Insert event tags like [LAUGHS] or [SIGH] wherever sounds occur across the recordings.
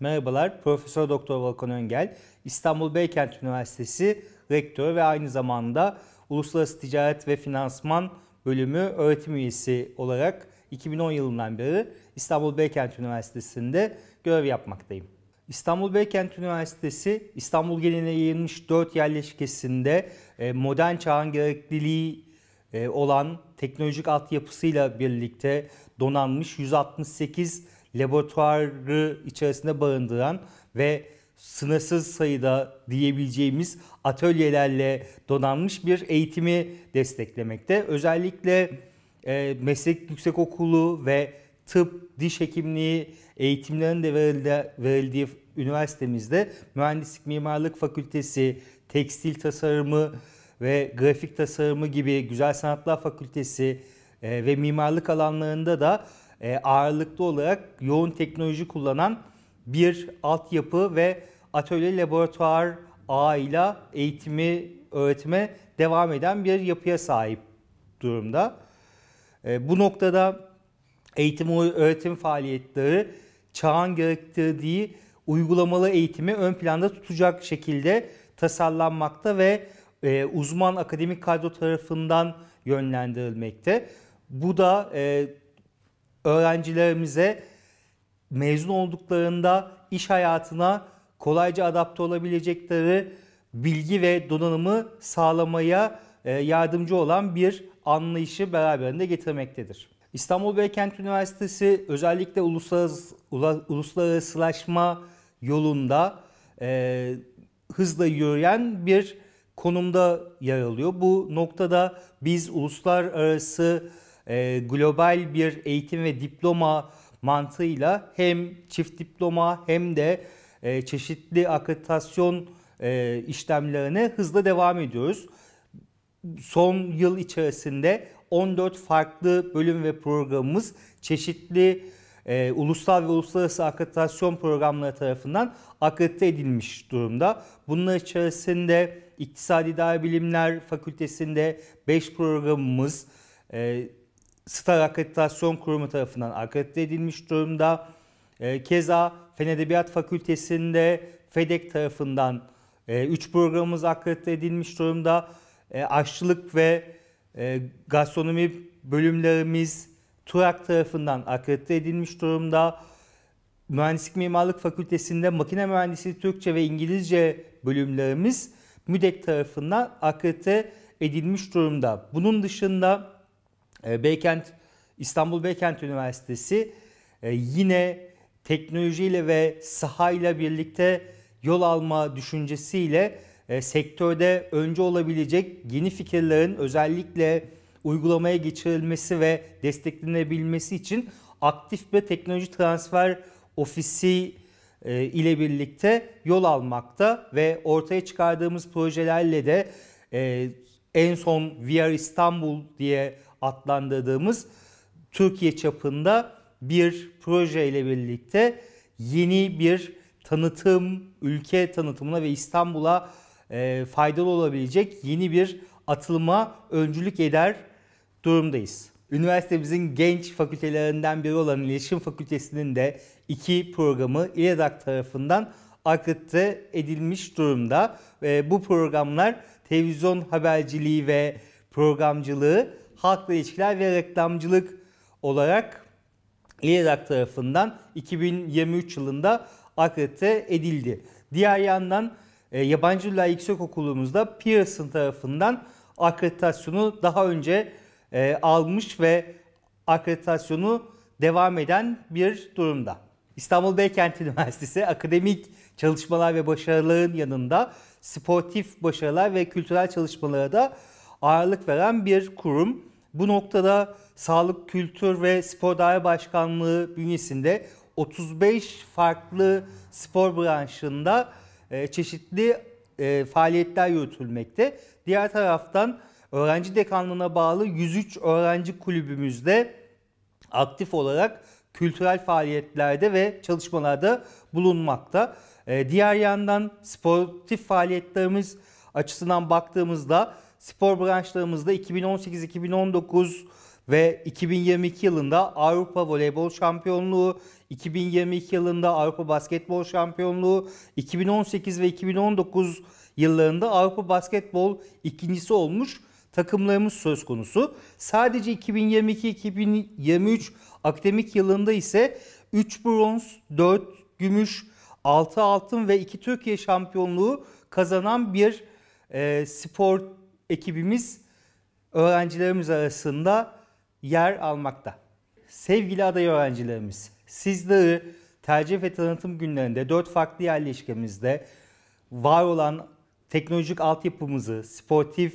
Merhabalar, Profesör Doktor Volkan Öngel, İstanbul Beykent Üniversitesi Rektörü ve aynı zamanda Uluslararası Ticaret ve Finansman Bölümü öğretim üyesi olarak 2010 yılından beri İstanbul Beykent Üniversitesi'nde görev yapmaktayım. İstanbul Beykent Üniversitesi, İstanbul geneline yayılmış 4 yerleşkesinde e, modern çağın gerekliliği e, olan teknolojik altyapısıyla birlikte donanmış 168 laboratuvarı içerisinde barındıran ve sınırsız sayıda diyebileceğimiz atölyelerle donanmış bir eğitimi desteklemekte. Özellikle e, meslek yüksekokulu ve tıp, diş hekimliği eğitimlerinin de verildi, verildiği üniversitemizde mühendislik, mimarlık fakültesi, tekstil tasarımı ve grafik tasarımı gibi güzel sanatlar fakültesi e, ve mimarlık alanlarında da e, ağırlıklı olarak yoğun teknoloji kullanan bir altyapı ve atölye laboratuvar ağıyla eğitimi, öğretime devam eden bir yapıya sahip durumda. E, bu noktada eğitim öğretim faaliyetleri çağın gerektirdiği uygulamalı eğitimi ön planda tutacak şekilde tasarlanmakta ve e, uzman akademik kadro tarafından yönlendirilmekte. Bu da e, öğrencilerimize mezun olduklarında iş hayatına kolayca adapte olabilecekleri bilgi ve donanımı sağlamaya e, yardımcı olan bir anlayışı beraberinde getirmektedir. İstanbul Beykent Üniversitesi özellikle uluslararası, uluslararasılaşma yolunda e, hızla yürüyen bir konumda yer alıyor. Bu noktada biz uluslararası e, global bir eğitim ve diploma mantığıyla hem çift diploma hem de e, çeşitli akreditasyon e, işlemlerine hızla devam ediyoruz. Son yıl içerisinde 14 farklı bölüm ve programımız çeşitli e, ulusal ve uluslararası akreditasyon programları tarafından akredite edilmiş durumda. Bunlar içerisinde İktisadi İdare Bilimler Fakültesi'nde 5 programımız, e, Star Akreditasyon Kurumu tarafından akredite edilmiş durumda. Ee, keza Fen Edebiyat Fakültesi'nde FEDEK tarafından 3 e, programımız akredite edilmiş durumda. E, aşçılık ve e, gastronomi bölümlerimiz TURAK tarafından akredite edilmiş durumda. Mühendislik Mimarlık Fakültesi'nde makine mühendisliği Türkçe ve İngilizce bölümlerimiz MÜDEK tarafından akredite edilmiş durumda. Bunun dışında ee, Beykent İstanbul Beykent Üniversitesi e, yine teknolojiyle ve sahayla birlikte yol alma düşüncesiyle e, sektörde önce olabilecek yeni fikirlerin özellikle uygulamaya geçirilmesi ve desteklenebilmesi için aktif bir teknoloji transfer ofisi e, ile birlikte yol almakta ve ortaya çıkardığımız projelerle de en son VR İstanbul diye adlandırdığımız Türkiye çapında bir projeyle birlikte yeni bir tanıtım, ülke tanıtımına ve İstanbul'a e, faydalı olabilecek yeni bir atılıma öncülük eder durumdayız. Üniversitemizin genç fakültelerinden biri olan İletişim Fakültesi'nin de iki programı İLEDAK tarafından akıttı edilmiş durumda. ve bu programlar televizyon haberciliği ve programcılığı halkla ilişkiler ve reklamcılık olarak İEDAK tarafından 2023 yılında akredite edildi. Diğer yandan e, Yabancı Diller Yüksekokulu'muzda Pearson tarafından akreditasyonu daha önce e, almış ve akreditasyonu devam eden bir durumda. İstanbul Beykent [LAUGHS] Üniversitesi akademik çalışmalar ve başarıların yanında sportif başarılar ve kültürel çalışmalara da ağırlık veren bir kurum. Bu noktada Sağlık, Kültür ve Spor Daire Başkanlığı bünyesinde 35 farklı spor branşında e, çeşitli e, faaliyetler yürütülmekte. Diğer taraftan öğrenci dekanlığına bağlı 103 öğrenci kulübümüzde aktif olarak kültürel faaliyetlerde ve çalışmalarda bulunmakta. E, diğer yandan sportif faaliyetlerimiz açısından baktığımızda spor branşlarımızda 2018-2019 ve 2022 yılında Avrupa Voleybol Şampiyonluğu, 2022 yılında Avrupa Basketbol Şampiyonluğu, 2018 ve 2019 yıllarında Avrupa Basketbol ikincisi olmuş takımlarımız söz konusu. Sadece 2022-2023 akademik yılında ise 3 bronz, 4 gümüş, 6 altın ve 2 Türkiye şampiyonluğu kazanan bir e, spor ekibimiz öğrencilerimiz arasında yer almakta. Sevgili aday öğrencilerimiz, sizleri tercih ve tanıtım günlerinde dört farklı yerleşkemizde var olan teknolojik altyapımızı, sportif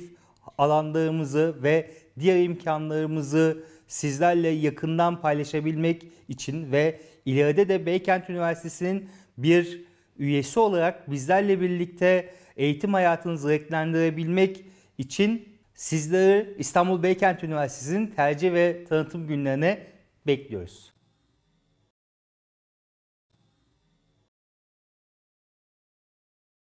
alanlarımızı ve diğer imkanlarımızı sizlerle yakından paylaşabilmek için ve ileride de Beykent Üniversitesi'nin bir üyesi olarak bizlerle birlikte eğitim hayatınızı renklendirebilmek için sizleri İstanbul Beykent Üniversitesi'nin tercih ve tanıtım günlerine bekliyoruz.